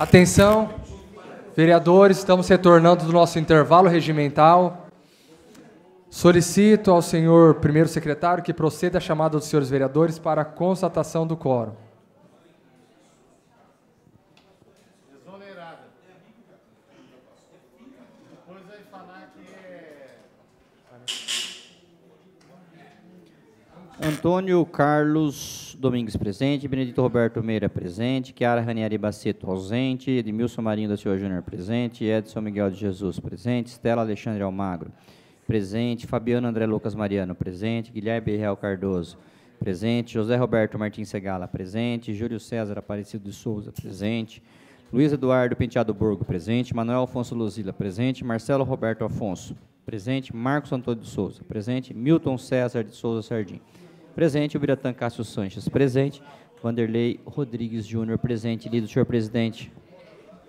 Atenção, vereadores, estamos retornando do nosso intervalo regimental. Solicito ao senhor primeiro secretário que proceda a chamada dos senhores vereadores para a constatação do quórum. Antônio Carlos Domingos presente, Benedito Roberto Meira presente, Chiara Ranieri Baceto ausente, Edmilson Marinho da Silva Júnior presente, Edson Miguel de Jesus presente, Stella Alexandre Almagro presente, Fabiano André Lucas Mariano presente, Guilherme Real Cardoso presente, José Roberto Martins Segala presente, Júlio César Aparecido de Souza presente, Luiz Eduardo Penteado Borgo presente, Manuel Afonso Luzila presente, Marcelo Roberto Afonso presente, Marcos Antônio de Souza presente, Milton César de Souza Sardim Presente. O Biratã Cássio Sanches. Presente. Vanderlei Rodrigues Júnior. Presente. Lido, senhor presidente.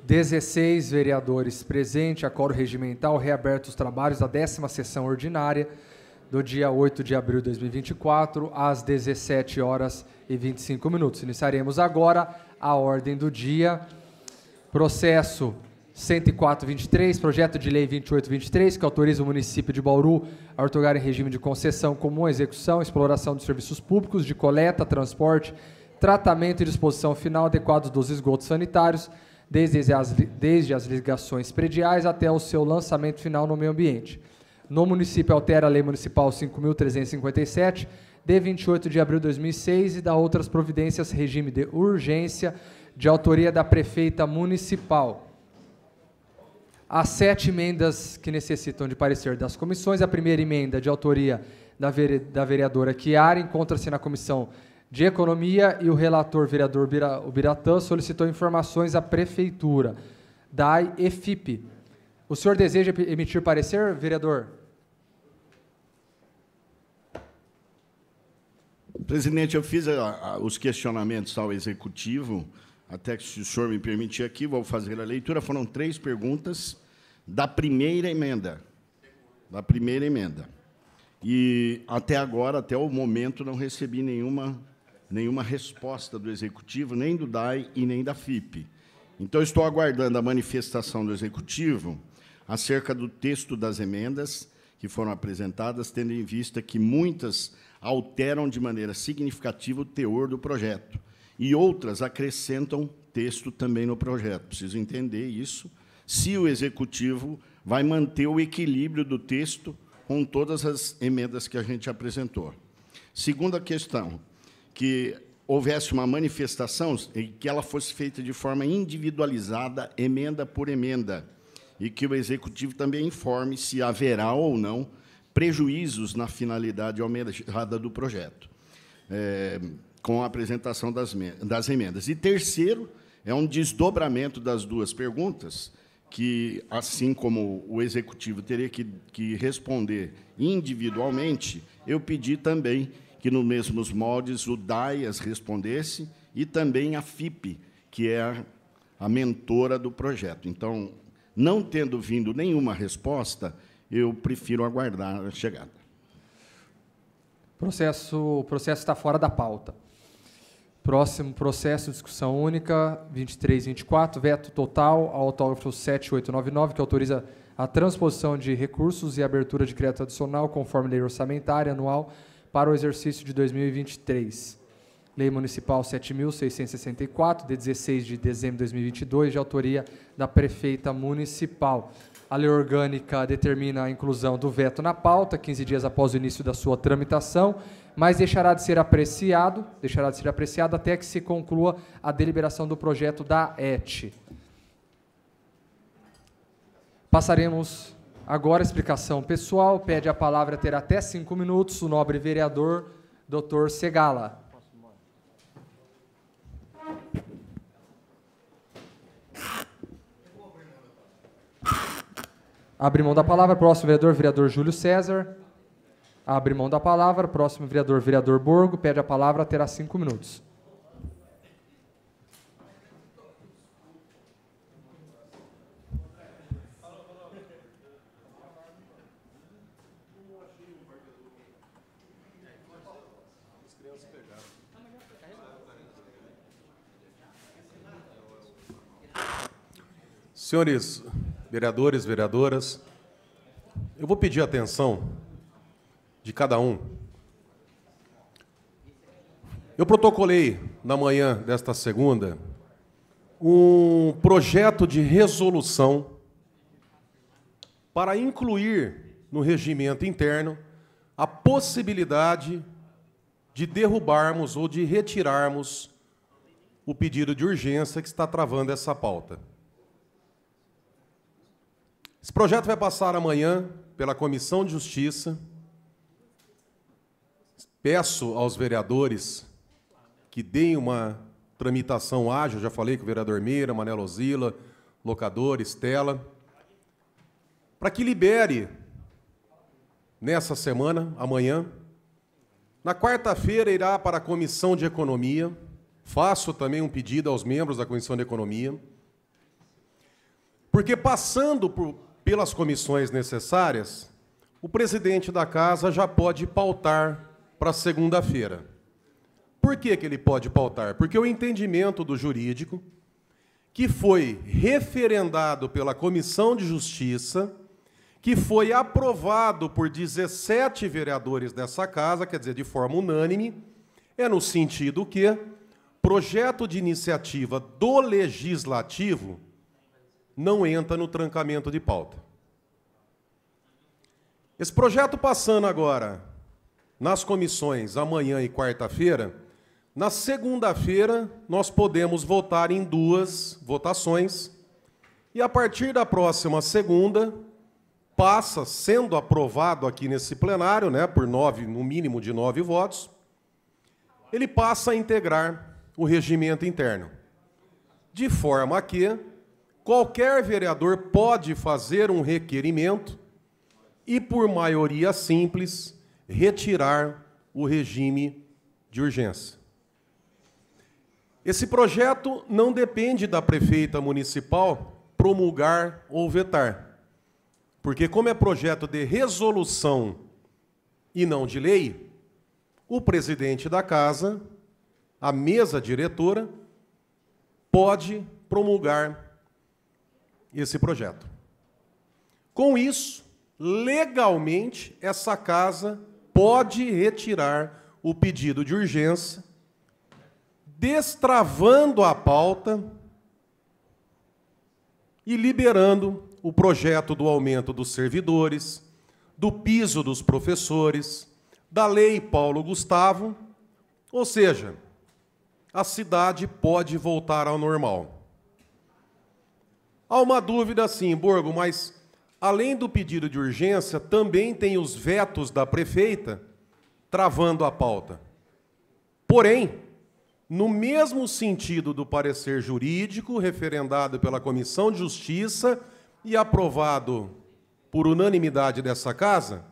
16 vereadores presente, acório regimental, reaberto os trabalhos da décima sessão ordinária do dia 8 de abril de 2024 às 17 horas e 25 minutos. Iniciaremos agora a ordem do dia. Processo 10423, projeto de lei 2823, que autoriza o município de Bauru a ortogar em regime de concessão comum execução, exploração de serviços públicos de coleta, transporte, tratamento e disposição final adequados dos esgotos sanitários, desde as, desde as ligações prediais até o seu lançamento final no meio ambiente. No município altera a Lei Municipal 5357 de 28 de abril de 2006 e dá outras providências regime de urgência de autoria da prefeita municipal. Há sete emendas que necessitam de parecer das comissões. A primeira emenda, de autoria da, vere, da vereadora Chiara, encontra-se na Comissão de Economia e o relator, vereador Biratã, solicitou informações à Prefeitura, DAI e FIP. O senhor deseja emitir parecer, vereador? Presidente, eu fiz a, ah, a, ah, os questionamentos ao Executivo, até que, se o senhor me permitir aqui, vou fazer a leitura. Foram três perguntas da primeira emenda. Da primeira emenda. E até agora, até o momento, não recebi nenhuma, nenhuma resposta do Executivo, nem do DAI e nem da FIP. Então, estou aguardando a manifestação do Executivo acerca do texto das emendas que foram apresentadas, tendo em vista que muitas alteram de maneira significativa o teor do projeto e outras acrescentam texto também no projeto. Preciso entender isso se o executivo vai manter o equilíbrio do texto com todas as emendas que a gente apresentou. Segunda questão, que houvesse uma manifestação e que ela fosse feita de forma individualizada, emenda por emenda, e que o executivo também informe se haverá ou não prejuízos na finalidade almejada do projeto, é, com a apresentação das, das emendas. E terceiro, é um desdobramento das duas perguntas, que, assim como o executivo teria que, que responder individualmente, eu pedi também que, nos mesmos moldes, o DAIAS respondesse e também a FIP, que é a, a mentora do projeto. Então, não tendo vindo nenhuma resposta, eu prefiro aguardar a chegada. Processo, o processo está fora da pauta. Próximo processo, discussão única, 2324, veto total ao autógrafo 7899, que autoriza a transposição de recursos e abertura de crédito adicional conforme lei orçamentária anual para o exercício de 2023. Lei Municipal 7.664, de 16 de dezembro de 2022, de autoria da Prefeita Municipal. A lei orgânica determina a inclusão do veto na pauta, 15 dias após o início da sua tramitação, mas deixará de ser apreciado, deixará de ser apreciado até que se conclua a deliberação do projeto da ET. Passaremos agora à explicação pessoal. Pede a palavra ter até cinco minutos o nobre vereador, doutor Segala. Abre mão da palavra. Próximo vereador, vereador Júlio César. Abre mão da palavra. Próximo vereador, vereador Borgo, pede a palavra, terá cinco minutos. Senhores vereadores, vereadoras, eu vou pedir atenção de cada um. Eu protocolei na manhã desta segunda um projeto de resolução para incluir no regimento interno a possibilidade de derrubarmos ou de retirarmos o pedido de urgência que está travando essa pauta. Esse projeto vai passar amanhã pela Comissão de Justiça Peço aos vereadores que deem uma tramitação ágil, já falei com o vereador Meira, Manelo Ozila, locador, Estela, para que libere nessa semana, amanhã. Na quarta-feira irá para a Comissão de Economia. Faço também um pedido aos membros da Comissão de Economia. Porque passando por, pelas comissões necessárias, o presidente da casa já pode pautar para segunda-feira. Por que, que ele pode pautar? Porque o entendimento do jurídico, que foi referendado pela Comissão de Justiça, que foi aprovado por 17 vereadores dessa casa, quer dizer, de forma unânime, é no sentido que projeto de iniciativa do legislativo não entra no trancamento de pauta. Esse projeto passando agora nas comissões amanhã e quarta-feira, na segunda-feira nós podemos votar em duas votações e a partir da próxima segunda passa sendo aprovado aqui nesse plenário, né, por nove, no mínimo de nove votos, ele passa a integrar o regimento interno, de forma que qualquer vereador pode fazer um requerimento e por maioria simples retirar o regime de urgência. Esse projeto não depende da prefeita municipal promulgar ou vetar, porque, como é projeto de resolução e não de lei, o presidente da casa, a mesa diretora, pode promulgar esse projeto. Com isso, legalmente, essa casa pode retirar o pedido de urgência, destravando a pauta e liberando o projeto do aumento dos servidores, do piso dos professores, da lei Paulo Gustavo, ou seja, a cidade pode voltar ao normal. Há uma dúvida assim, Borgo, mas Além do pedido de urgência, também tem os vetos da prefeita travando a pauta. Porém, no mesmo sentido do parecer jurídico referendado pela Comissão de Justiça e aprovado por unanimidade dessa casa,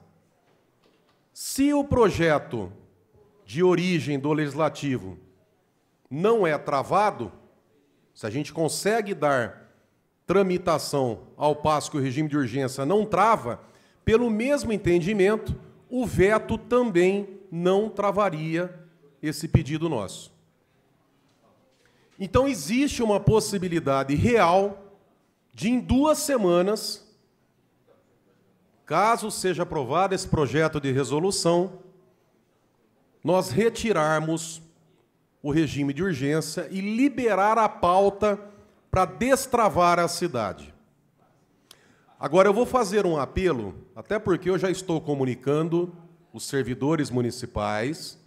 se o projeto de origem do legislativo não é travado, se a gente consegue dar tramitação, ao passo que o regime de urgência não trava, pelo mesmo entendimento, o veto também não travaria esse pedido nosso. Então, existe uma possibilidade real de, em duas semanas, caso seja aprovado esse projeto de resolução, nós retirarmos o regime de urgência e liberar a pauta para destravar a cidade. Agora eu vou fazer um apelo, até porque eu já estou comunicando os servidores municipais,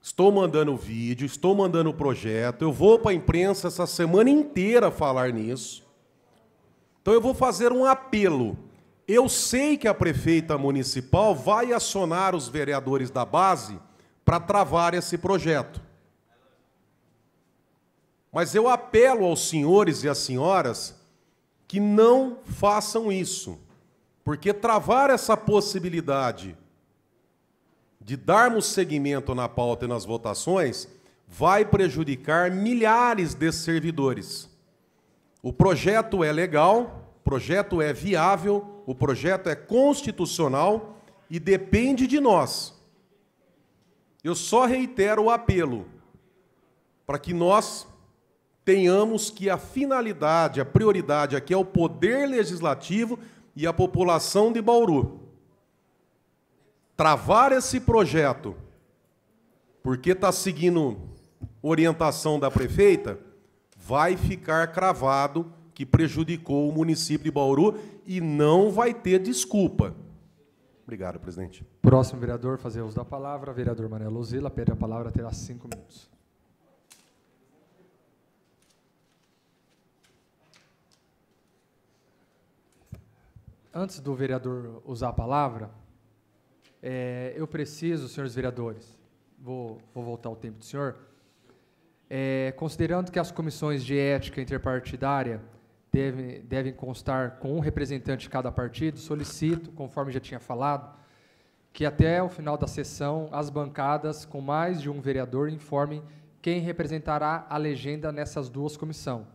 estou mandando vídeo, estou mandando projeto, eu vou para a imprensa essa semana inteira falar nisso. Então eu vou fazer um apelo. Eu sei que a prefeita municipal vai acionar os vereadores da base para travar esse projeto. Mas eu apelo aos senhores e às senhoras que não façam isso, porque travar essa possibilidade de darmos seguimento na pauta e nas votações vai prejudicar milhares de servidores. O projeto é legal, o projeto é viável, o projeto é constitucional e depende de nós. Eu só reitero o apelo para que nós tenhamos que a finalidade, a prioridade aqui é o poder legislativo e a população de Bauru. Travar esse projeto, porque está seguindo orientação da prefeita, vai ficar cravado que prejudicou o município de Bauru e não vai ter desculpa. Obrigado, presidente. Próximo vereador, fazer uso da palavra. Vereador Manelo Zila, pede a palavra, terá cinco minutos. antes do vereador usar a palavra, é, eu preciso, senhores vereadores, vou, vou voltar ao tempo do senhor, é, considerando que as comissões de ética interpartidária devem, devem constar com um representante de cada partido, solicito, conforme já tinha falado, que até o final da sessão as bancadas com mais de um vereador informem quem representará a legenda nessas duas comissões.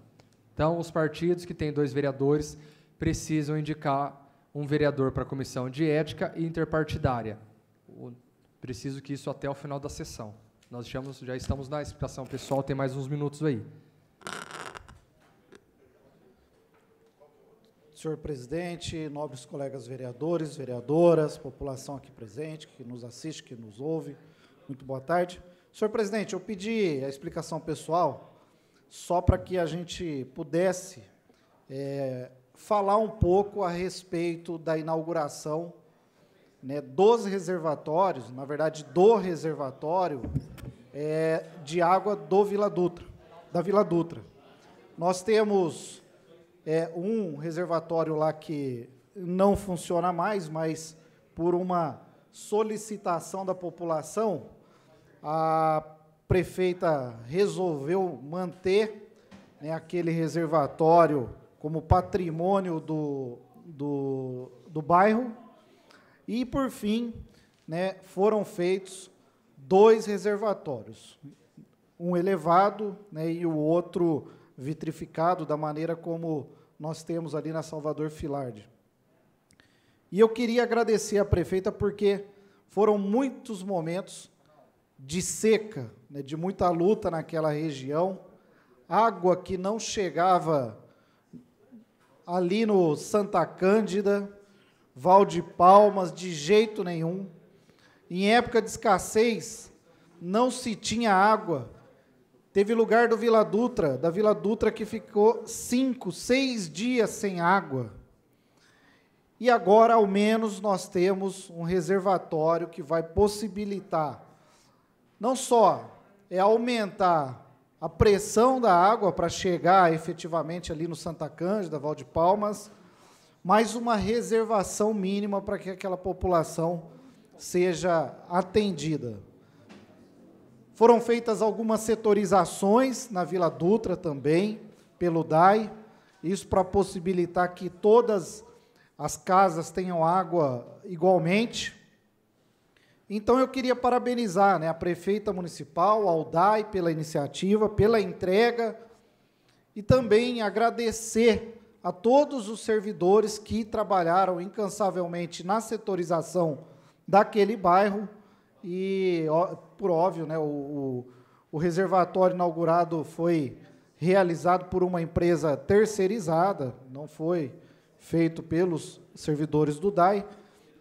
Então, os partidos que têm dois vereadores precisam indicar um vereador para a comissão de ética e interpartidária. Preciso que isso até o final da sessão. Nós já estamos na explicação pessoal, tem mais uns minutos aí. Senhor presidente, nobres colegas vereadores, vereadoras, população aqui presente, que nos assiste, que nos ouve, muito boa tarde. Senhor presidente, eu pedi a explicação pessoal só para que a gente pudesse é, falar um pouco a respeito da inauguração né, dos reservatórios, na verdade, do reservatório é, de água do Vila Dutra, da Vila Dutra. Nós temos é, um reservatório lá que não funciona mais, mas por uma solicitação da população, a prefeita resolveu manter né, aquele reservatório como patrimônio do, do, do bairro. E, por fim, né, foram feitos dois reservatórios, um elevado né, e o outro vitrificado, da maneira como nós temos ali na Salvador Filardi E eu queria agradecer à prefeita porque foram muitos momentos de seca, né, de muita luta naquela região, água que não chegava ali no Santa Cândida, Val de Palmas, de jeito nenhum. Em época de escassez, não se tinha água. Teve lugar do Vila Dutra, da Vila Dutra que ficou cinco, seis dias sem água. E agora, ao menos, nós temos um reservatório que vai possibilitar não só é aumentar a pressão da água para chegar efetivamente ali no Santa Cândida, Valde Palmas, mas uma reservação mínima para que aquela população seja atendida. Foram feitas algumas setorizações na Vila Dutra também, pelo DAI, isso para possibilitar que todas as casas tenham água igualmente. Então eu queria parabenizar né, a prefeita municipal, ao DAI, pela iniciativa, pela entrega e também agradecer a todos os servidores que trabalharam incansavelmente na setorização daquele bairro e, ó, por óbvio, né, o, o, o reservatório inaugurado foi realizado por uma empresa terceirizada, não foi feito pelos servidores do DAI,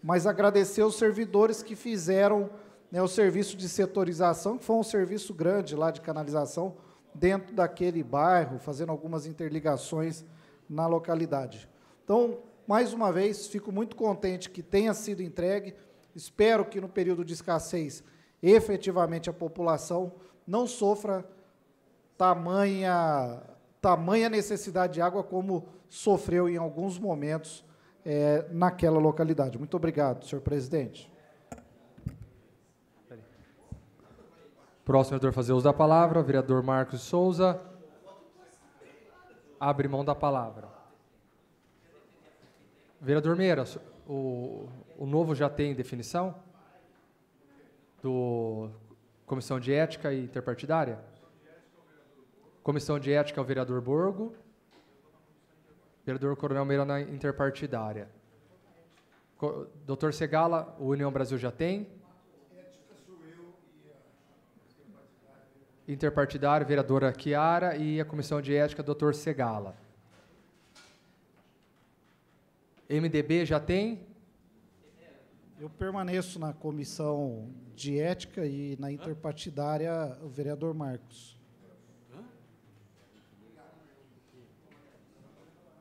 mas agradecer os servidores que fizeram né, o serviço de setorização, que foi um serviço grande lá de canalização, dentro daquele bairro, fazendo algumas interligações na localidade. Então, mais uma vez, fico muito contente que tenha sido entregue. Espero que no período de escassez, efetivamente, a população não sofra tamanha, tamanha necessidade de água como sofreu em alguns momentos é, naquela localidade. Muito obrigado, senhor presidente. Próximo vereador fazer uso da palavra, vereador Marcos Souza. Abre mão da palavra. Vereador Meira, o, o novo já tem definição? Do Comissão de Ética e Interpartidária? Comissão de Ética é o vereador Borgo. Vereador Coronel Meira na interpartidária. Doutor Segala, o União Brasil já tem. Interpartidário, vereadora Chiara e a Comissão de Ética, doutor Segala. MDB já tem? Eu permaneço na Comissão de Ética e na interpartidária, o vereador Marcos.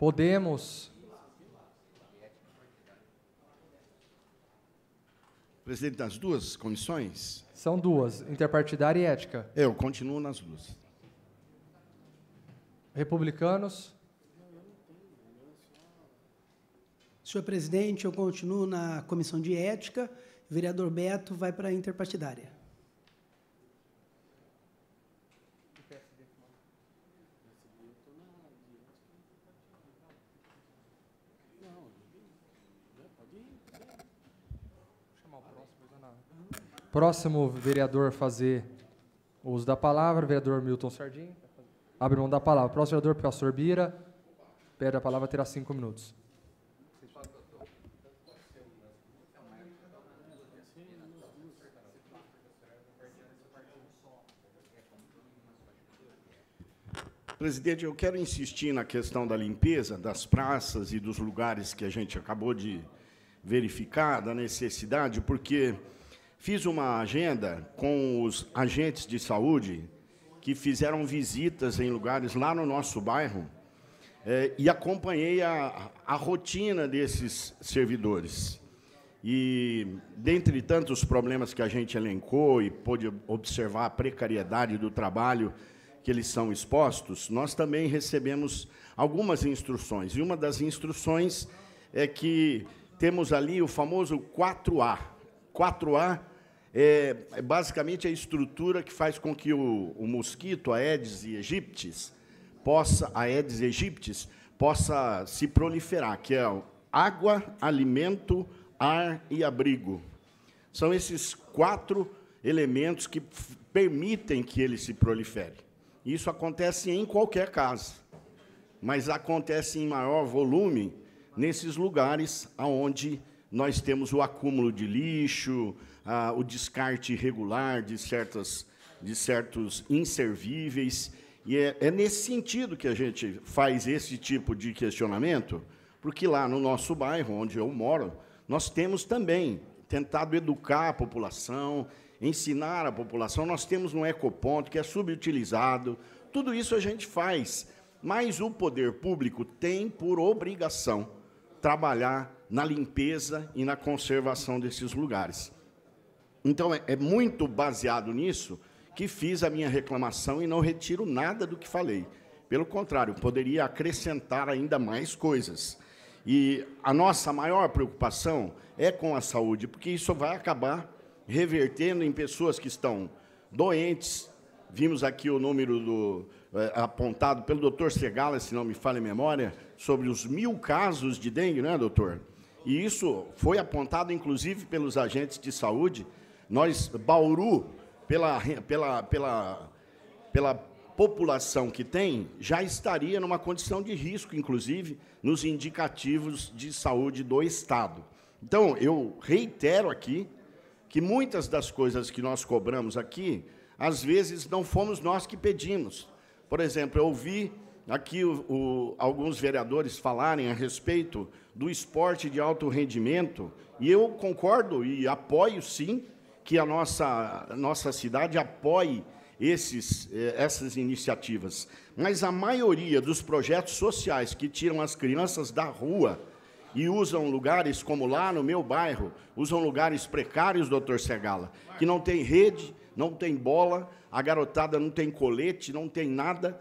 Podemos. Presidente das duas comissões? São duas, interpartidária e ética. Eu continuo nas duas. Republicanos? Senhor presidente, eu continuo na comissão de ética. vereador Beto vai para a interpartidária. Próximo vereador fazer uso da palavra, vereador Milton Sardim. Abre mão da palavra. Próximo vereador, pastor Bira. Pede a palavra, terá cinco minutos. Presidente, eu quero insistir na questão da limpeza das praças e dos lugares que a gente acabou de verificar, da necessidade, porque Fiz uma agenda com os agentes de saúde que fizeram visitas em lugares lá no nosso bairro eh, e acompanhei a, a rotina desses servidores. E, dentre tantos problemas que a gente elencou e pôde observar a precariedade do trabalho que eles são expostos, nós também recebemos algumas instruções. E uma das instruções é que temos ali o famoso 4A. 4A é, é, basicamente, a estrutura que faz com que o, o mosquito, a Aedes aegyptis, possa, a Aedes aegyptis, possa se proliferar, que é água, alimento, ar e abrigo. São esses quatro elementos que permitem que ele se prolifere. Isso acontece em qualquer casa, mas acontece em maior volume nesses lugares onde nós temos o acúmulo de lixo, ah, o descarte irregular de, certas, de certos inservíveis. E é, é nesse sentido que a gente faz esse tipo de questionamento, porque lá no nosso bairro, onde eu moro, nós temos também tentado educar a população, ensinar a população. Nós temos um ecoponto que é subutilizado. Tudo isso a gente faz, mas o poder público tem por obrigação trabalhar na limpeza e na conservação desses lugares. Então, é, é muito baseado nisso que fiz a minha reclamação e não retiro nada do que falei. Pelo contrário, poderia acrescentar ainda mais coisas. E a nossa maior preocupação é com a saúde, porque isso vai acabar revertendo em pessoas que estão doentes. Vimos aqui o número do, é, apontado pelo doutor Segala, se não me falha a memória, sobre os mil casos de dengue, não é, doutor? E isso foi apontado, inclusive, pelos agentes de saúde, nós, Bauru, pela, pela, pela, pela população que tem, já estaria numa condição de risco, inclusive, nos indicativos de saúde do Estado. Então, eu reitero aqui que muitas das coisas que nós cobramos aqui, às vezes não fomos nós que pedimos. Por exemplo, eu ouvi aqui o, o, alguns vereadores falarem a respeito do esporte de alto rendimento, e eu concordo e apoio sim que a nossa, a nossa cidade apoie esses, eh, essas iniciativas. Mas a maioria dos projetos sociais que tiram as crianças da rua e usam lugares como lá no meu bairro, usam lugares precários, doutor Segala, que não tem rede, não tem bola, a garotada não tem colete, não tem nada,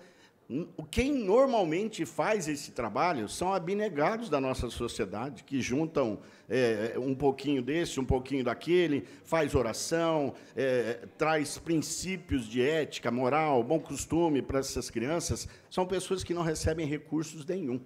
quem normalmente faz esse trabalho são abnegados da nossa sociedade, que juntam é, é, um pouquinho desse, um pouquinho daquele, faz oração, é, traz princípios de ética, moral, bom costume para essas crianças. São pessoas que não recebem recursos nenhum.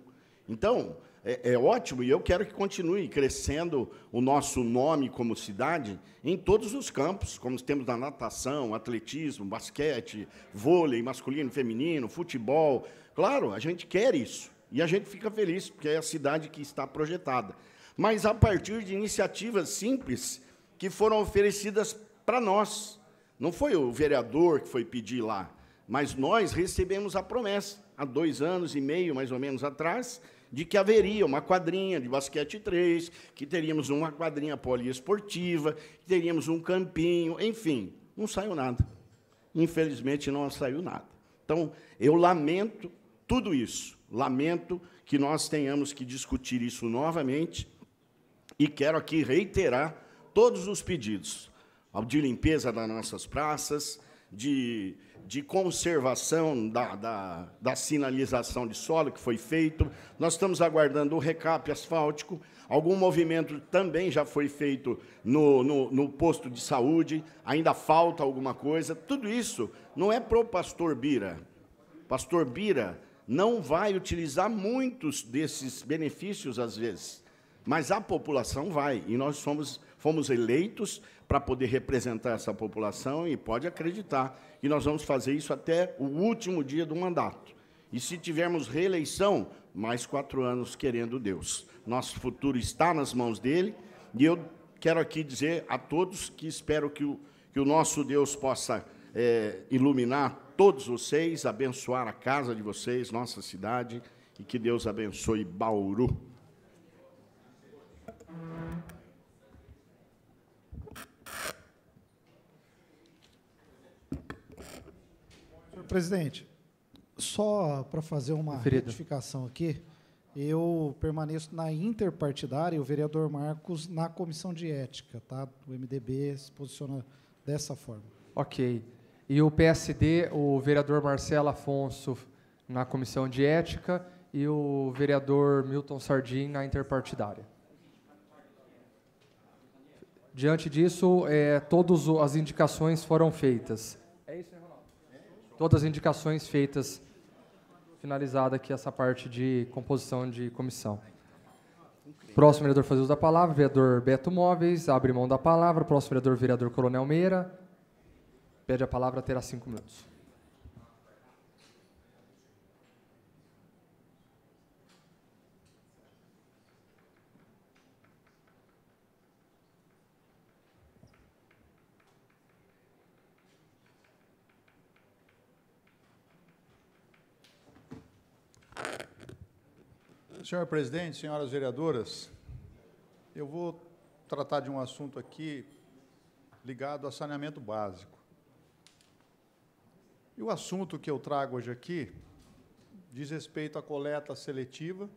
Então, é, é ótimo e eu quero que continue crescendo o nosso nome como cidade em todos os campos, como temos na natação, atletismo, basquete, vôlei masculino, feminino, futebol. Claro, a gente quer isso e a gente fica feliz porque é a cidade que está projetada. Mas a partir de iniciativas simples que foram oferecidas para nós. Não foi o vereador que foi pedir lá, mas nós recebemos a promessa há dois anos e meio, mais ou menos, atrás, de que haveria uma quadrinha de basquete 3, que teríamos uma quadrinha poliesportiva, que teríamos um campinho, enfim, não saiu nada. Infelizmente, não saiu nada. Então, eu lamento tudo isso, lamento que nós tenhamos que discutir isso novamente e quero aqui reiterar todos os pedidos de limpeza das nossas praças, de de conservação da, da, da, sinalização de solo que foi feito. Nós estamos aguardando o recap asfáltico. Algum movimento também já foi feito no, no, no posto de saúde. Ainda falta alguma coisa. Tudo isso não é para o pastor Bira. Pastor Bira não vai utilizar muitos desses benefícios, às vezes, mas a população vai. E nós somos, fomos eleitos para poder representar essa população e pode acreditar que nós vamos fazer isso até o último dia do mandato. E se tivermos reeleição, mais quatro anos querendo Deus. Nosso futuro está nas mãos dele e eu quero aqui dizer a todos que espero que o, que o nosso Deus possa é, iluminar todos vocês, abençoar a casa de vocês, nossa cidade, e que Deus abençoe Bauru. Presidente, só para fazer uma Ferido. retificação aqui, eu permaneço na interpartidária e o vereador Marcos na comissão de ética, tá? O MDB se posiciona dessa forma. Ok. E o PSD, o vereador Marcelo Afonso na comissão de ética e o vereador Milton Sardim na interpartidária. Diante disso, é, eh, todas as indicações foram feitas todas as indicações feitas, finalizada aqui essa parte de composição de comissão. Próximo vereador fazer uso da palavra, vereador Beto Móveis, abre mão da palavra. Próximo vereador, vereador Coronel Meira, pede a palavra, terá cinco minutos. Senhor presidente, senhoras vereadoras, eu vou tratar de um assunto aqui ligado a saneamento básico. E o assunto que eu trago hoje aqui diz respeito à coleta seletiva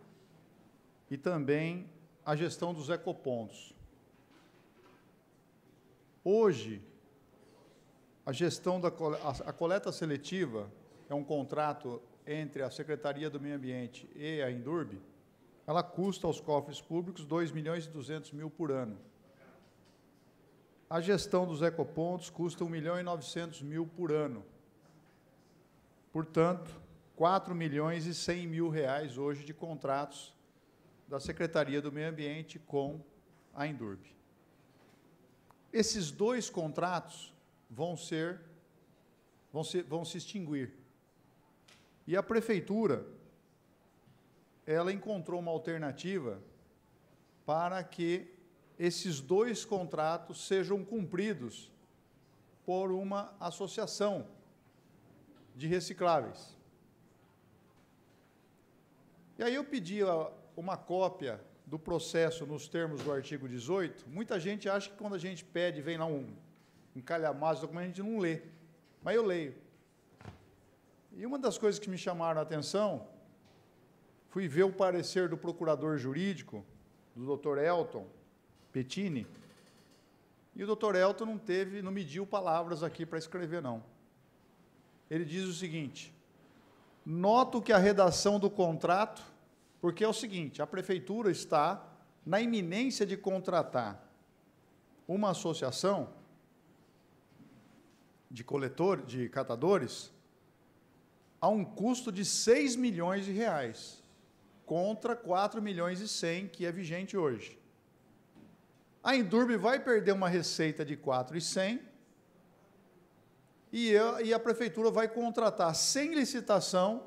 e também à gestão dos ecopontos. Hoje, a gestão da coleta, a coleta seletiva é um contrato entre a Secretaria do Meio Ambiente e a Indurb, ela custa aos cofres públicos 2 milhões e 200 mil por ano. A gestão dos ecopontos custa 1 milhão e 900 mil por ano. Portanto, 4 milhões e 100 mil reais hoje de contratos da Secretaria do Meio Ambiente com a Indurb. Esses dois contratos vão ser vão se, vão se extinguir. E a prefeitura, ela encontrou uma alternativa para que esses dois contratos sejam cumpridos por uma associação de recicláveis. E aí eu pedi uma cópia do processo nos termos do artigo 18. Muita gente acha que quando a gente pede, vem lá um, um calhamaço, documento, a gente não lê. Mas eu leio. E uma das coisas que me chamaram a atenção, fui ver o parecer do procurador jurídico, do Dr. Elton Petini. e o Dr. Elton não teve, não mediu palavras aqui para escrever não. Ele diz o seguinte: Noto que a redação do contrato, porque é o seguinte, a prefeitura está na iminência de contratar uma associação de coletor, de catadores, a um custo de 6 milhões de reais, contra 4 milhões e 100 que é vigente hoje. A Endurbe vai perder uma receita de 4,100 e e, eu, e a prefeitura vai contratar sem licitação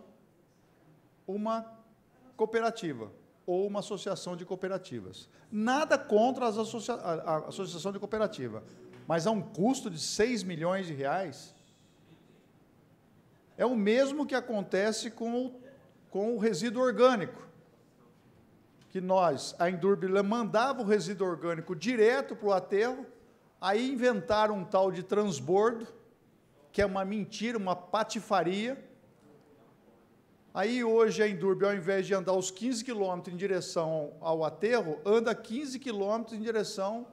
uma cooperativa ou uma associação de cooperativas. Nada contra as associa a, a associação de cooperativa, mas a um custo de 6 milhões de reais, é o mesmo que acontece com o, com o resíduo orgânico. Que nós, a Indúrbila, mandava o resíduo orgânico direto para o aterro, aí inventaram um tal de transbordo, que é uma mentira, uma patifaria. Aí hoje a Indurbe, ao invés de andar os 15 quilômetros em direção ao aterro, anda 15 quilômetros em direção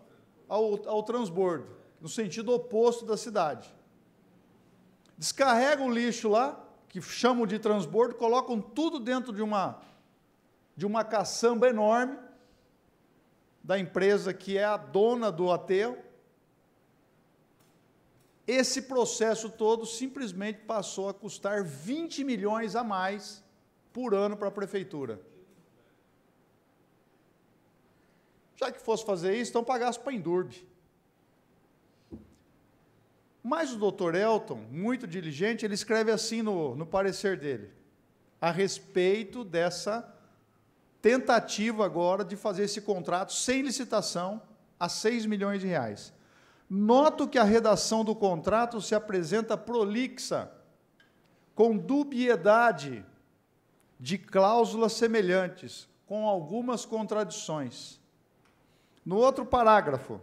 ao, ao transbordo, no sentido oposto da cidade descarrega o lixo lá, que chamam de transbordo, colocam tudo dentro de uma, de uma caçamba enorme da empresa que é a dona do aterro. Esse processo todo simplesmente passou a custar 20 milhões a mais por ano para a prefeitura. Já que fosse fazer isso, então pagasse para a Endurbe. Mas o doutor Elton, muito diligente, ele escreve assim no, no parecer dele, a respeito dessa tentativa agora de fazer esse contrato sem licitação a 6 milhões de reais. Noto que a redação do contrato se apresenta prolixa, com dubiedade de cláusulas semelhantes, com algumas contradições. No outro parágrafo,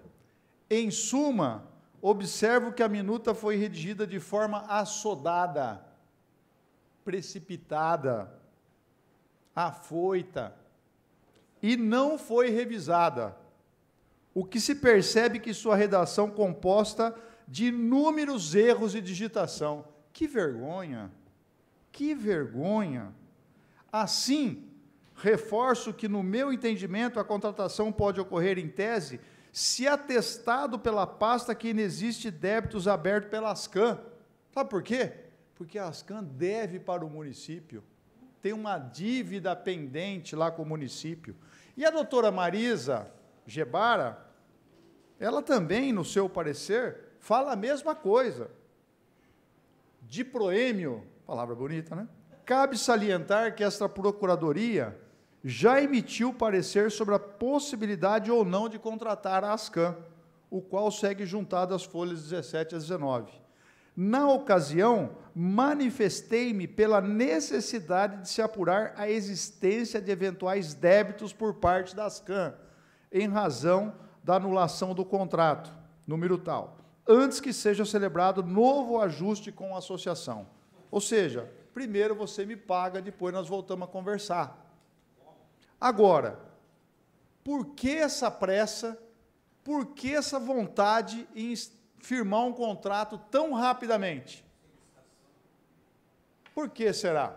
em suma, observo que a minuta foi redigida de forma assodada, precipitada, afoita e não foi revisada. O que se percebe que sua redação composta de inúmeros erros de digitação. Que vergonha! Que vergonha! Assim, reforço que, no meu entendimento, a contratação pode ocorrer em tese se atestado pela pasta que existe débitos abertos pela Ascan. Sabe por quê? Porque a Ascan deve para o município. Tem uma dívida pendente lá com o município. E a doutora Marisa Gebara, ela também, no seu parecer, fala a mesma coisa. De proêmio, palavra bonita, né? Cabe salientar que esta procuradoria já emitiu parecer sobre a possibilidade ou não de contratar a Ascan, o qual segue juntado às folhas 17 a 19. Na ocasião, manifestei-me pela necessidade de se apurar a existência de eventuais débitos por parte da Ascan, em razão da anulação do contrato, número tal, antes que seja celebrado novo ajuste com a associação. Ou seja, primeiro você me paga, depois nós voltamos a conversar. Agora, por que essa pressa? Por que essa vontade em firmar um contrato tão rapidamente? Por que será?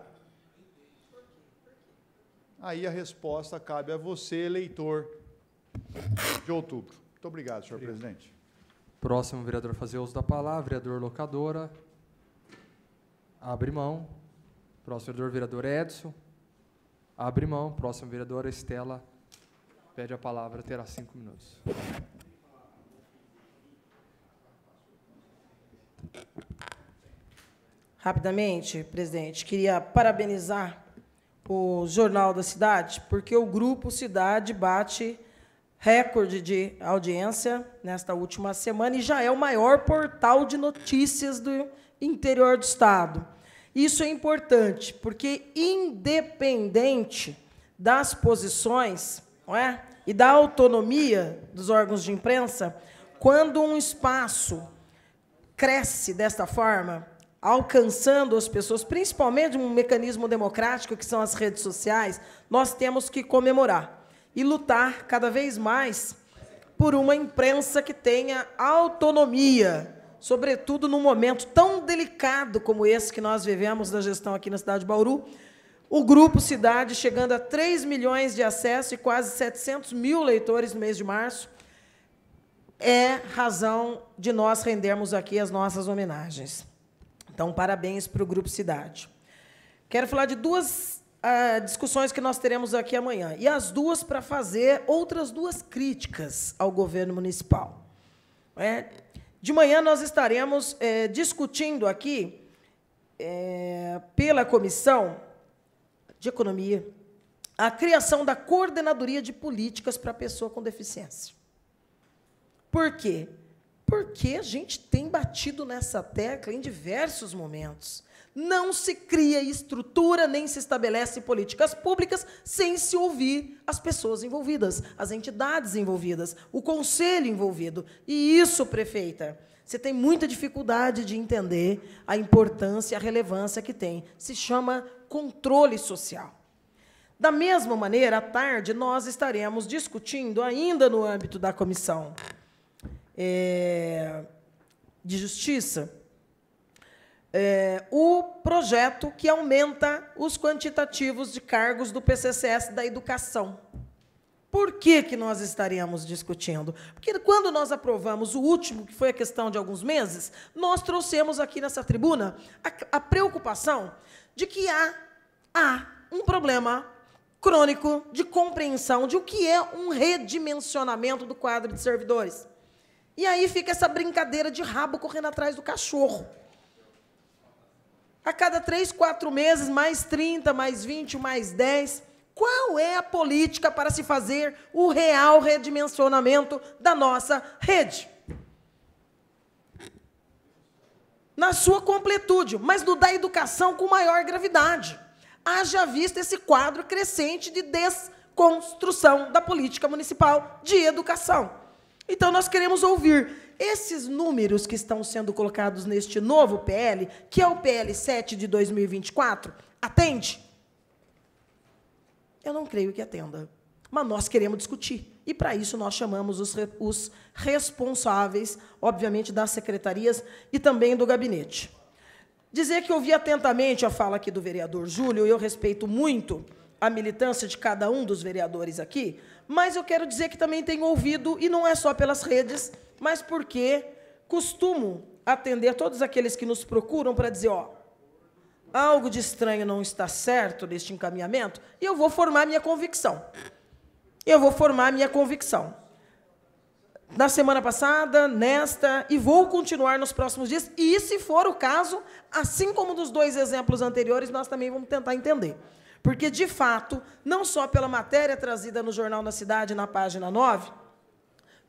Aí a resposta cabe a você, eleitor de outubro. Muito obrigado, senhor obrigado. presidente. Próximo vereador fazer uso da palavra, vereador locadora. Abre mão. Próximo vereador, vereador Edson abre mão. Próximo vereador, Estela, pede a palavra, terá cinco minutos. Rapidamente, presidente, queria parabenizar o Jornal da Cidade, porque o grupo Cidade bate recorde de audiência nesta última semana e já é o maior portal de notícias do interior do estado. Isso é importante, porque independente das posições não é? e da autonomia dos órgãos de imprensa, quando um espaço cresce desta forma, alcançando as pessoas, principalmente um mecanismo democrático que são as redes sociais, nós temos que comemorar e lutar cada vez mais por uma imprensa que tenha autonomia sobretudo num momento tão delicado como esse que nós vivemos da gestão aqui na cidade de Bauru. O grupo Cidade chegando a 3 milhões de acessos e quase 700 mil leitores no mês de março. É razão de nós rendermos aqui as nossas homenagens. Então, parabéns para o Grupo Cidade. Quero falar de duas uh, discussões que nós teremos aqui amanhã, e as duas para fazer outras duas críticas ao governo municipal. É, de manhã nós estaremos é, discutindo aqui, é, pela Comissão de Economia, a criação da Coordenadoria de Políticas para a Pessoa com Deficiência. Por quê? Porque a gente tem batido nessa tecla em diversos momentos. Não se cria estrutura nem se estabelece políticas públicas sem se ouvir as pessoas envolvidas, as entidades envolvidas, o conselho envolvido. E isso, prefeita, você tem muita dificuldade de entender a importância, a relevância que tem. Se chama controle social. Da mesma maneira, à tarde, nós estaremos discutindo, ainda no âmbito da comissão é, de justiça, é, o projeto que aumenta os quantitativos de cargos do PCCS da educação. Por que, que nós estaríamos discutindo? Porque quando nós aprovamos o último, que foi a questão de alguns meses, nós trouxemos aqui nessa tribuna a, a preocupação de que há, há um problema crônico de compreensão de o que é um redimensionamento do quadro de servidores. E aí fica essa brincadeira de rabo correndo atrás do cachorro. A cada três, quatro meses, mais 30, mais 20, mais 10. Qual é a política para se fazer o real redimensionamento da nossa rede? Na sua completude, mas no da educação com maior gravidade. Haja visto esse quadro crescente de desconstrução da política municipal de educação. Então, nós queremos ouvir esses números que estão sendo colocados neste novo PL, que é o PL 7 de 2024, atende? Eu não creio que atenda. Mas nós queremos discutir. E, para isso, nós chamamos os, os responsáveis, obviamente, das secretarias e também do gabinete. Dizer que ouvi atentamente a fala aqui do vereador Júlio, e eu respeito muito a militância de cada um dos vereadores aqui, mas eu quero dizer que também tenho ouvido, e não é só pelas redes, mas porque costumo atender todos aqueles que nos procuram para dizer, ó, algo de estranho não está certo neste encaminhamento, e eu vou formar minha convicção. Eu vou formar minha convicção. Na semana passada, nesta, e vou continuar nos próximos dias, e se for o caso, assim como dos dois exemplos anteriores, nós também vamos tentar entender. Porque, de fato, não só pela matéria trazida no Jornal da Cidade, na página 9,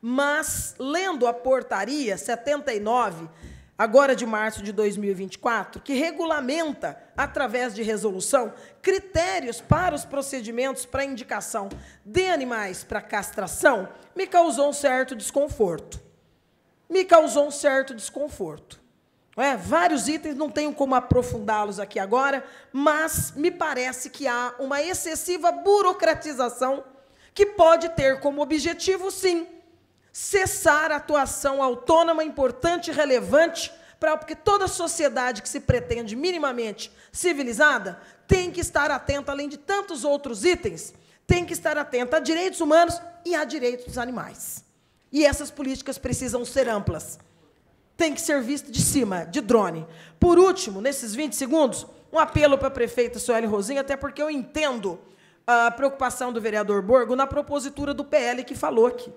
mas lendo a portaria 79, agora de março de 2024, que regulamenta, através de resolução, critérios para os procedimentos para indicação de animais para castração, me causou um certo desconforto. Me causou um certo desconforto. É, vários itens, não tenho como aprofundá-los aqui agora, mas me parece que há uma excessiva burocratização que pode ter como objetivo, sim, cessar a atuação autônoma, importante e relevante, para, porque toda sociedade que se pretende minimamente civilizada tem que estar atenta, além de tantos outros itens, tem que estar atenta a direitos humanos e a direitos dos animais. E essas políticas precisam ser amplas. Tem que ser vista de cima, de drone. Por último, nesses 20 segundos, um apelo para a prefeita Sueli Rosinha, até porque eu entendo a preocupação do vereador Borgo na propositura do PL que falou aqui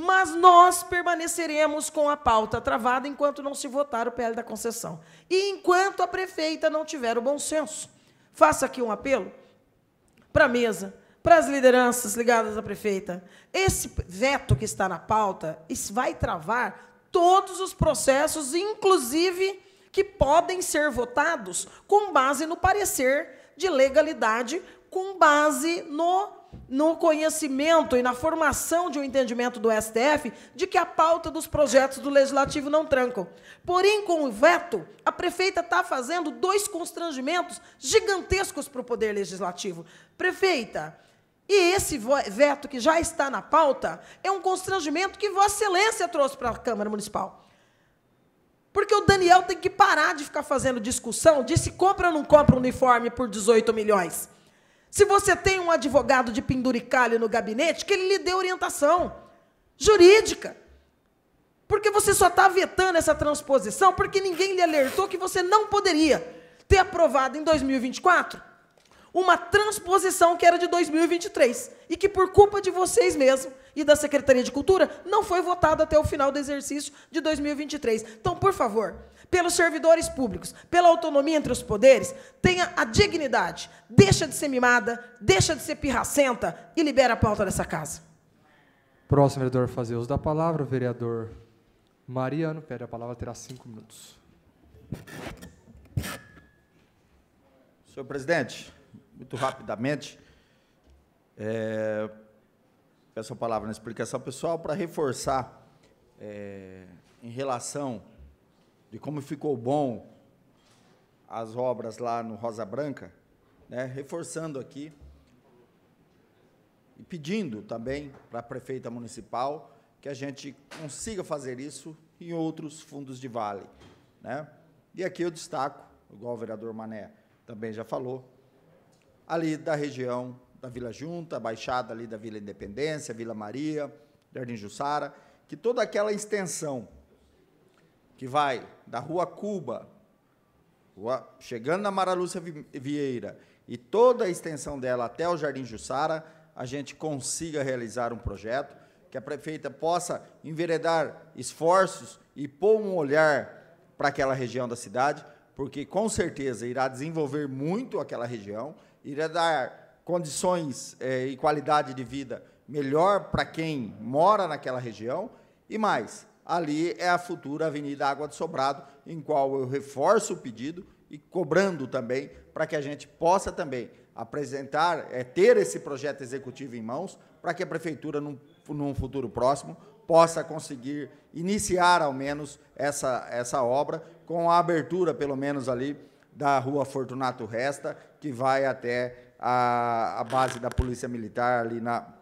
mas nós permaneceremos com a pauta travada enquanto não se votar o PL da concessão. E enquanto a prefeita não tiver o bom senso. Faço aqui um apelo para a mesa, para as lideranças ligadas à prefeita. Esse veto que está na pauta vai travar todos os processos, inclusive que podem ser votados com base no parecer de legalidade, com base no no conhecimento e na formação de um entendimento do STF de que a pauta dos projetos do Legislativo não trancam. Porém, com o veto, a prefeita está fazendo dois constrangimentos gigantescos para o Poder Legislativo. Prefeita, e esse veto que já está na pauta é um constrangimento que Vossa Excelência trouxe para a Câmara Municipal. Porque o Daniel tem que parar de ficar fazendo discussão de se compra ou não compra um uniforme por 18 milhões. Se você tem um advogado de penduricalho no gabinete, que ele lhe dê orientação jurídica. Porque você só está vetando essa transposição porque ninguém lhe alertou que você não poderia ter aprovado em 2024 uma transposição que era de 2023 e que, por culpa de vocês mesmos e da Secretaria de Cultura, não foi votada até o final do exercício de 2023. Então, por favor, pelos servidores públicos, pela autonomia entre os poderes, tenha a dignidade, deixa de ser mimada, deixa de ser pirracenta e libera a pauta dessa casa. Próximo vereador fazer uso da palavra, o vereador Mariano pede a palavra, terá cinco minutos. Senhor presidente, muito rapidamente, é, peço a palavra na explicação pessoal para reforçar é, em relação de como ficou bom as obras lá no Rosa Branca, né, reforçando aqui e pedindo também para a prefeita municipal que a gente consiga fazer isso em outros fundos de vale. Né? E aqui eu destaco, igual o vereador Mané também já falou, ali da região da Vila Junta, baixada ali da Vila Independência, Vila Maria, Jardim Jussara, que toda aquela extensão que vai da Rua Cuba, chegando na Mara Lúcia Vieira e toda a extensão dela até o Jardim Jussara, a gente consiga realizar um projeto que a prefeita possa enveredar esforços e pôr um olhar para aquela região da cidade, porque com certeza irá desenvolver muito aquela região, irá dar condições é, e qualidade de vida melhor para quem mora naquela região e mais, ali é a futura Avenida Água de Sobrado, em qual eu reforço o pedido e cobrando também para que a gente possa também apresentar, é, ter esse projeto executivo em mãos, para que a prefeitura, num, num futuro próximo, possa conseguir iniciar ao menos essa, essa obra, com a abertura, pelo menos ali, da rua Fortunato Resta, que vai até a, a base da Polícia Militar ali na.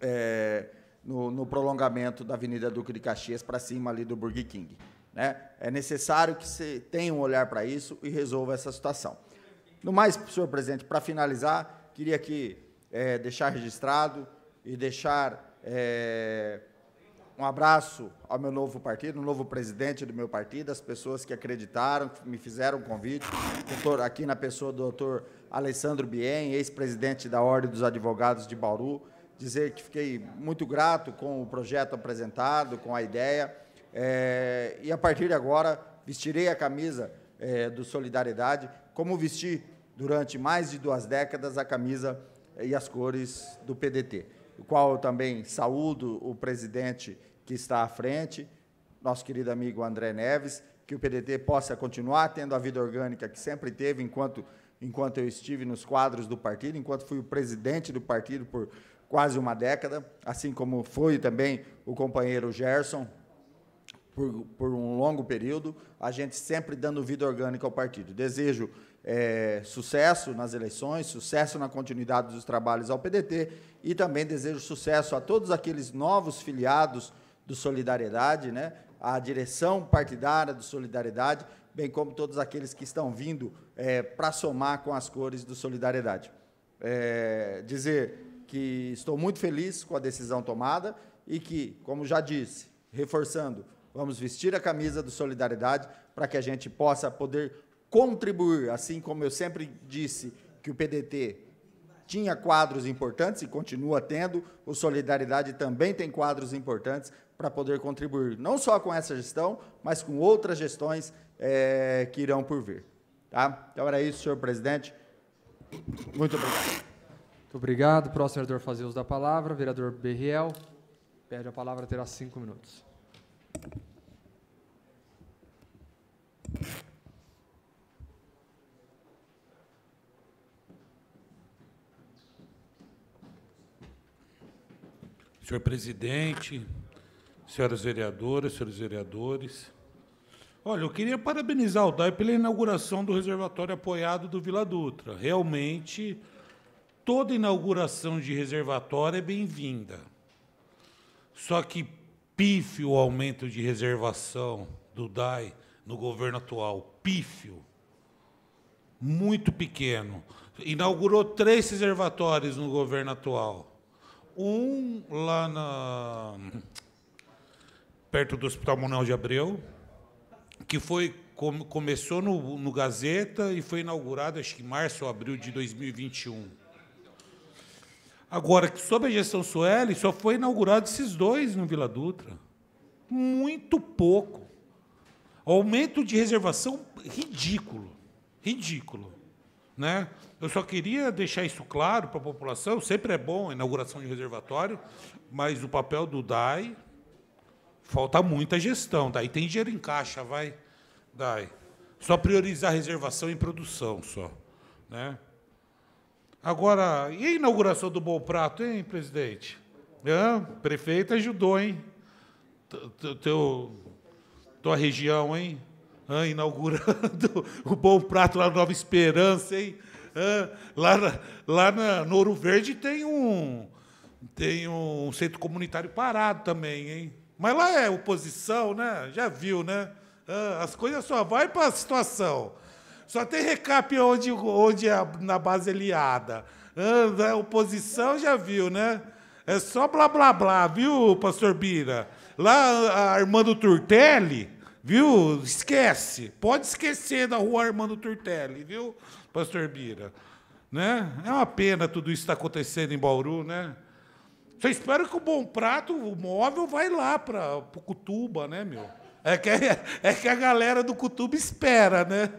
É, no, no prolongamento da Avenida Duque de Caxias para cima ali do Burger King. Né? É necessário que se tenha um olhar para isso e resolva essa situação. No mais, senhor presidente, para finalizar, queria aqui é, deixar registrado e deixar é, um abraço ao meu novo partido, ao novo presidente do meu partido, as pessoas que acreditaram, que me fizeram um convite, doutor, aqui na pessoa do doutor Alessandro Bien, ex-presidente da Ordem dos Advogados de Bauru, dizer que fiquei muito grato com o projeto apresentado, com a ideia. É, e a partir de agora, vestirei a camisa é, do Solidariedade, como vesti durante mais de duas décadas a camisa eh, e as cores do PDT, o qual eu também saúdo o presidente que está à frente, nosso querido amigo André Neves, que o PDT possa continuar tendo a vida orgânica que sempre teve enquanto enquanto eu estive nos quadros do partido, enquanto fui o presidente do partido por quase uma década, assim como foi também o companheiro Gerson, por, por, um longo período, a gente sempre dando vida orgânica ao partido. Desejo é, sucesso nas eleições, sucesso na continuidade dos trabalhos ao PDT e também desejo sucesso a todos aqueles novos filiados do Solidariedade, né, à direção partidária do Solidariedade, bem como todos aqueles que estão vindo é, para somar com as cores do Solidariedade. É, dizer que estou muito feliz com a decisão tomada e que, como já disse, reforçando, vamos vestir a camisa do Solidariedade para que a gente possa poder contribuir, assim como eu sempre disse que o PDT tinha quadros importantes e continua tendo, o Solidariedade também tem quadros importantes para poder contribuir, não só com essa gestão, mas com outras gestões é, que irão por vir. Tá? Então era isso, senhor presidente. Muito obrigado obrigado. Próximo vereador fazer uso da palavra. Vereador Berriel, pede a palavra, terá cinco minutos. Senhor presidente, senhoras vereadoras, senhores vereadores. Olha, eu queria parabenizar o DAE pela inauguração do reservatório apoiado do Vila Dutra. Realmente, toda inauguração de reservatório é bem-vinda. Só que pífio o aumento de reservação do DAI no governo atual. Pífio. Muito pequeno. Inaugurou três reservatórios no governo atual. Um lá na perto do Hospital Manuel de Abreu, que foi come, começou no, no Gazeta e foi inaugurado acho que em março ou abril de 2021. Agora, sob a gestão Sueli, só foi inaugurado esses dois no Vila Dutra. Muito pouco. Aumento de reservação ridículo. Ridículo. Né? Eu só queria deixar isso claro para a população. Sempre é bom a inauguração de reservatório, mas o papel do DAI falta muita gestão. Daí tem dinheiro em caixa, vai, DAI. Só priorizar reservação e produção, só. Né? Agora, e a inauguração do Bom Prato, hein, presidente? É, prefeito ajudou, hein? Teu, tua região, hein? Ah, inaugurando o Bom Prato lá na Nova Esperança, hein? Ah, lá lá na, no Ouro Verde tem um, tem um centro comunitário parado também, hein? Mas lá é oposição, né? Já viu, né? Ah, as coisas só vai para a situação. Só tem recap onde, onde é na base é liada. A oposição já viu, né? É só blá blá blá, viu, pastor Bira? Lá, Armando Turtelli, viu? Esquece. Pode esquecer da rua Armando Turtelli, viu, pastor Bira? Né? É uma pena tudo isso está acontecendo em Bauru, né? Só espero que o Bom Prato, o móvel, vai lá para Cutuba, né, meu? É que, é, é que a galera do Cutube espera, né?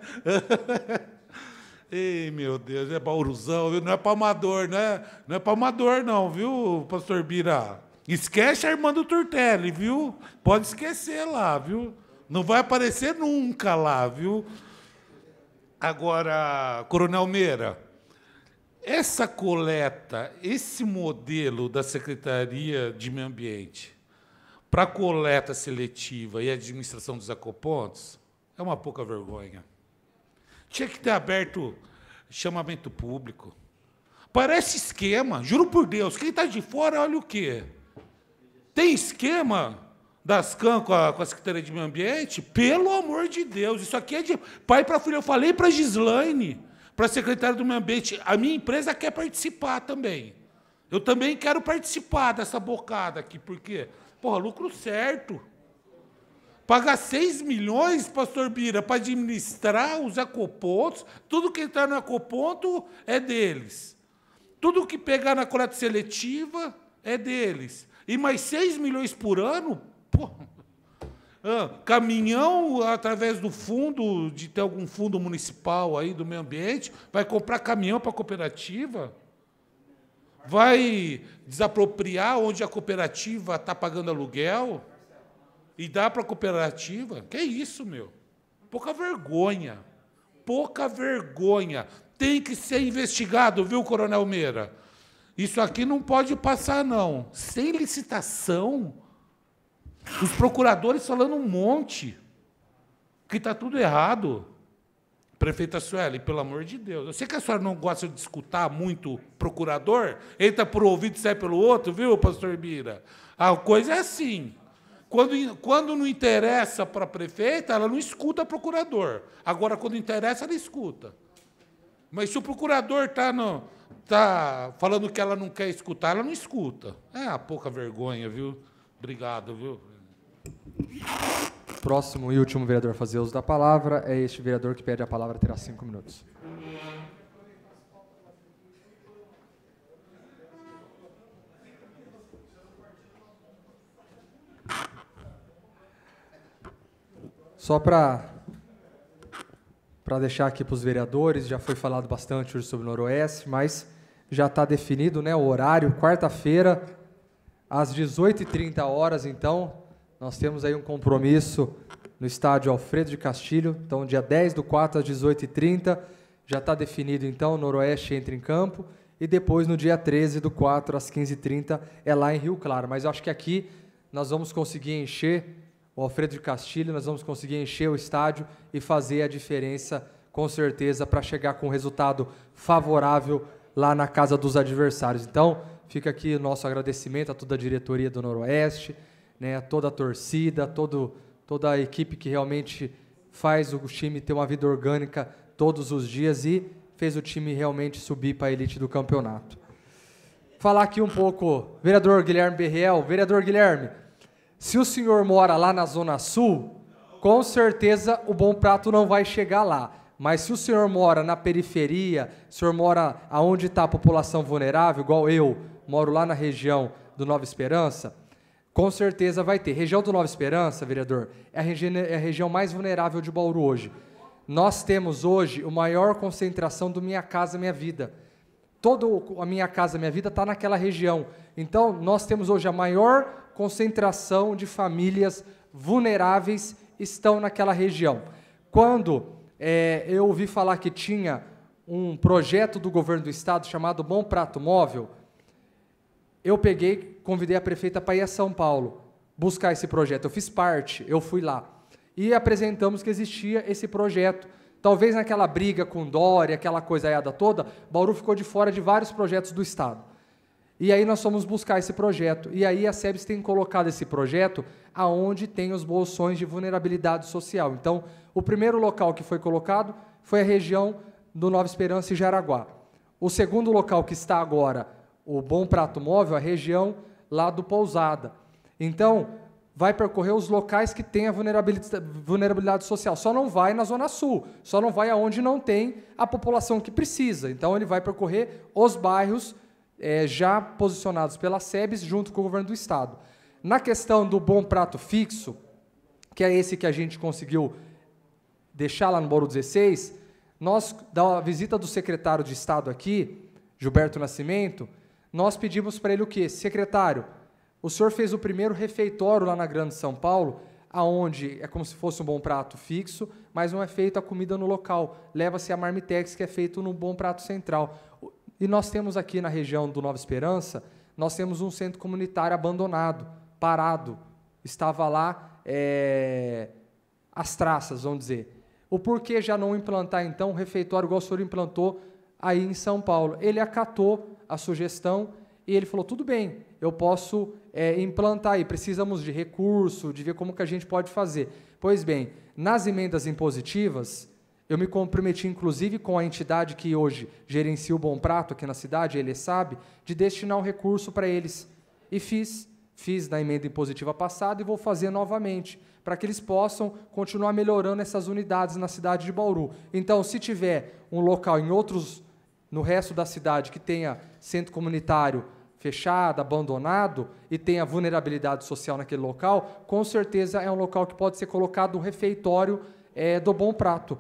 Ei, meu Deus, é bauruzão, viu? Não é palmador, né? Não é palmador, não, viu, pastor Bira? Esquece a irmã do Turtelli, viu? Pode esquecer lá, viu? Não vai aparecer nunca lá, viu? Agora, Coronel Meira, essa coleta, esse modelo da Secretaria de Meio Ambiente, para coleta seletiva e administração dos ecopontos, é uma pouca vergonha. Tinha que ter aberto chamamento público. Parece esquema, juro por Deus. Quem está de fora, olha o quê? Tem esquema das CAN com a, com a Secretaria de Meio Ambiente? Pelo amor de Deus, isso aqui é de pai para filho. Eu falei para a Gislaine, para a secretária do Meio Ambiente, a minha empresa quer participar também. Eu também quero participar dessa bocada aqui, por quê? Porque Porra, lucro certo. Pagar 6 milhões, pastor Bira, para administrar os acopontos, tudo que entrar no acoponto é deles. Tudo que pegar na coleta seletiva é deles. E mais 6 milhões por ano, porra, ah, caminhão através do fundo, de ter algum fundo municipal aí do meio ambiente, vai comprar caminhão para a cooperativa? Vai desapropriar onde a cooperativa está pagando aluguel e dá para a cooperativa? Que isso, meu? Pouca vergonha. Pouca vergonha. Tem que ser investigado, viu, Coronel Meira? Isso aqui não pode passar, não. Sem licitação, os procuradores falando um monte que está tudo errado. Prefeita Sueli, pelo amor de Deus. Eu sei que a senhora não gosta de escutar muito procurador, entra por um ouvido e sai pelo outro, viu, pastor Bira? A coisa é assim. Quando, quando não interessa para a prefeita, ela não escuta procurador. Agora, quando interessa, ela escuta. Mas se o procurador está tá falando que ela não quer escutar, ela não escuta. É a pouca vergonha, viu? Obrigado, viu? próximo e último vereador a fazer uso da palavra é este vereador que pede a palavra, terá cinco minutos. Só para para deixar aqui para os vereadores, já foi falado bastante hoje sobre o Noroeste, mas já está definido né, o horário, quarta-feira, às 18h30 horas, então, nós temos aí um compromisso no estádio Alfredo de Castilho, então dia 10 do 4 às 18h30, já está definido então, Noroeste entra em campo, e depois no dia 13 do 4 às 15h30 é lá em Rio Claro. Mas eu acho que aqui nós vamos conseguir encher o Alfredo de Castilho, nós vamos conseguir encher o estádio e fazer a diferença com certeza para chegar com um resultado favorável lá na casa dos adversários. Então, fica aqui o nosso agradecimento a toda a diretoria do Noroeste, né, toda a torcida, todo, toda a equipe que realmente faz o time ter uma vida orgânica todos os dias e fez o time realmente subir para a elite do campeonato. Falar aqui um pouco, vereador Guilherme Berriel. Vereador Guilherme, se o senhor mora lá na Zona Sul, com certeza o bom prato não vai chegar lá. Mas se o senhor mora na periferia, o senhor mora aonde está a população vulnerável, igual eu, moro lá na região do Nova Esperança, com certeza vai ter. Região do Nova Esperança, vereador, é a, é a região mais vulnerável de Bauru hoje. Nós temos hoje o maior concentração do Minha Casa Minha Vida. Toda a Minha Casa Minha Vida está naquela região. Então, nós temos hoje a maior concentração de famílias vulneráveis estão naquela região. Quando é, eu ouvi falar que tinha um projeto do governo do estado chamado Bom Prato Móvel, eu peguei, convidei a prefeita para ir a São Paulo buscar esse projeto. Eu fiz parte, eu fui lá. E apresentamos que existia esse projeto. Talvez naquela briga com Dória, aquela coisaiada toda, Bauru ficou de fora de vários projetos do Estado. E aí nós fomos buscar esse projeto. E aí a SEBS tem colocado esse projeto aonde tem os bolsões de vulnerabilidade social. Então, o primeiro local que foi colocado foi a região do Nova Esperança e Jaraguá. O segundo local que está agora o Bom Prato Móvel, a região lá do Pousada. Então, vai percorrer os locais que têm a vulnerabilidade, vulnerabilidade social. Só não vai na Zona Sul, só não vai aonde não tem a população que precisa. Então, ele vai percorrer os bairros é, já posicionados pela SEBS junto com o governo do Estado. Na questão do Bom Prato Fixo, que é esse que a gente conseguiu deixar lá no Boro 16, nós, da visita do secretário de Estado aqui, Gilberto Nascimento, nós pedimos para ele o quê? Secretário, o senhor fez o primeiro refeitório lá na Grande São Paulo, aonde é como se fosse um bom prato fixo, mas não é feita a comida no local. Leva-se a marmitex, que é feito no bom prato central. E nós temos aqui na região do Nova Esperança, nós temos um centro comunitário abandonado, parado. Estava lá é, as traças, vamos dizer. O porquê já não implantar, então, o refeitório igual o senhor implantou aí em São Paulo? Ele acatou a sugestão e ele falou: tudo bem, eu posso é, implantar e precisamos de recurso, de ver como que a gente pode fazer. Pois bem, nas emendas impositivas, eu me comprometi, inclusive, com a entidade que hoje gerencia o Bom Prato aqui na cidade, ele sabe, de destinar um recurso para eles. E fiz. Fiz na emenda impositiva passada e vou fazer novamente, para que eles possam continuar melhorando essas unidades na cidade de Bauru. Então, se tiver um local em outros, no resto da cidade, que tenha centro comunitário fechado, abandonado e tenha vulnerabilidade social naquele local, com certeza é um local que pode ser colocado um refeitório é, do Bom Prato.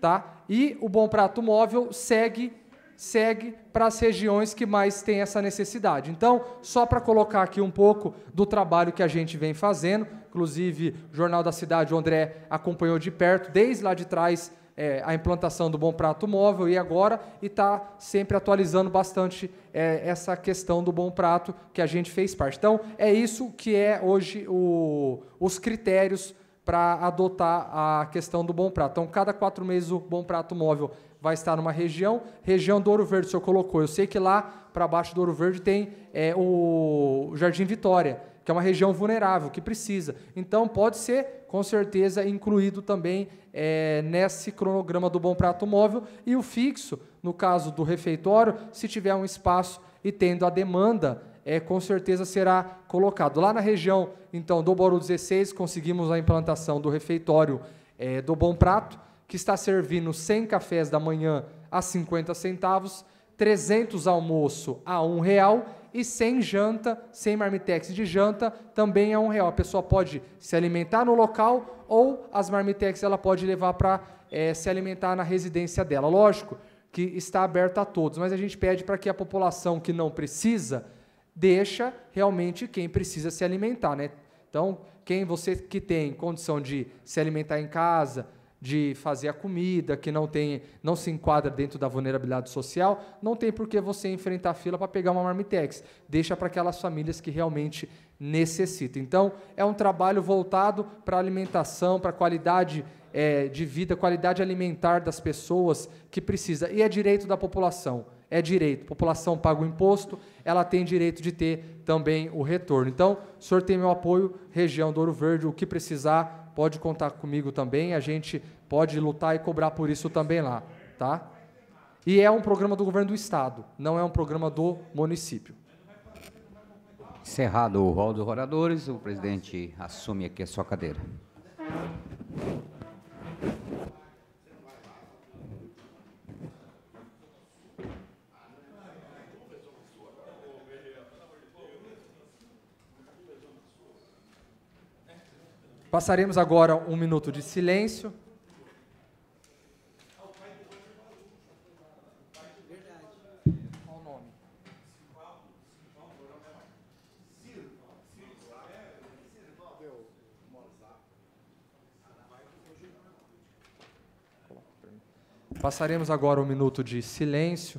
Tá? E o Bom Prato Móvel segue segue para as regiões que mais têm essa necessidade. Então, só para colocar aqui um pouco do trabalho que a gente vem fazendo, inclusive o Jornal da Cidade, o André acompanhou de perto, desde lá de trás é, a implantação do Bom Prato Móvel e agora, e está sempre atualizando bastante é, essa questão do Bom Prato que a gente fez parte. Então, é isso que é hoje o, os critérios para adotar a questão do Bom Prato. Então, cada quatro meses o Bom Prato Móvel vai estar numa região. Região do Ouro Verde, o senhor colocou. Eu sei que lá para baixo do Ouro Verde tem é, o Jardim Vitória que é uma região vulnerável, que precisa. Então, pode ser, com certeza, incluído também é, nesse cronograma do Bom Prato Móvel. E o fixo, no caso do refeitório, se tiver um espaço e tendo a demanda, é, com certeza será colocado. Lá na região, então, do Boru 16, conseguimos a implantação do refeitório é, do Bom Prato, que está servindo 100 cafés da manhã a 50 centavos, 300 almoço a R$ 1,00 e sem janta, sem marmitex de janta, também é um real. A pessoa pode se alimentar no local ou as marmitex ela pode levar para é, eh, se alimentar na residência dela. Lógico que está aberta a todos, mas a gente pede para que a população que não precisa deixa realmente quem precisa se alimentar, né? Então, quem você que tem condição de se alimentar em casa, de fazer a comida, que não tem, não se enquadra dentro da vulnerabilidade social, não tem por que você enfrentar a fila para pegar uma marmitex. Deixa para aquelas famílias que realmente necessitam. Então, é um trabalho voltado para alimentação, para qualidade é, de vida, qualidade alimentar das pessoas que precisa. E é direito da população. É direito. A população paga o imposto, ela tem direito de ter também o retorno. Então, o senhor tem meu apoio, região do Ouro Verde, o que precisar, pode contar comigo também, a gente pode lutar e cobrar por isso também lá, tá? E é um programa do governo do estado, não é um programa do município. Encerrado o rol dos oradores, o presidente assume aqui a sua cadeira. Passaremos agora um minuto de silêncio. Passaremos agora um minuto de silêncio.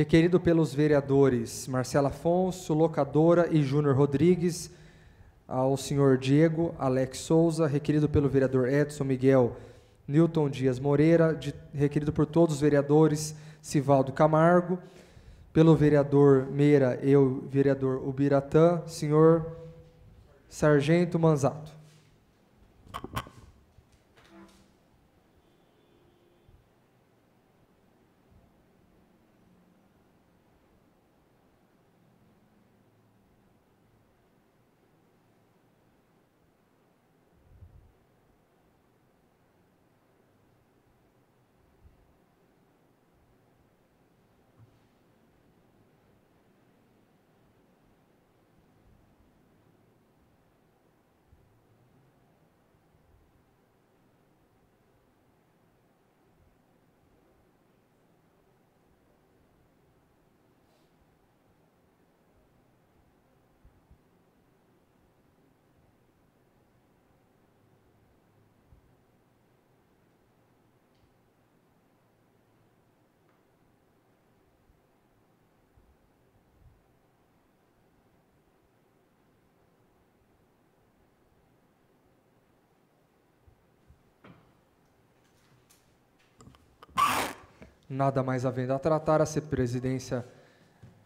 requerido pelos vereadores Marcela Afonso, Locadora e Júnior Rodrigues, ao senhor Diego Alex Souza, requerido pelo vereador Edson Miguel Newton Dias Moreira, de, requerido por todos os vereadores Sivaldo Camargo, pelo vereador Meira e o vereador Ubiratã, senhor Sargento Manzato. Nada mais havendo a tratar, a presidência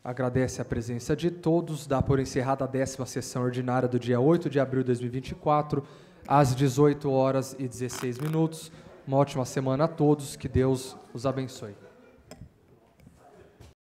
agradece a presença de todos, dá por encerrada a décima sessão ordinária do dia 8 de abril de 2024, às 18 horas e 16 minutos. Uma ótima semana a todos, que Deus os abençoe.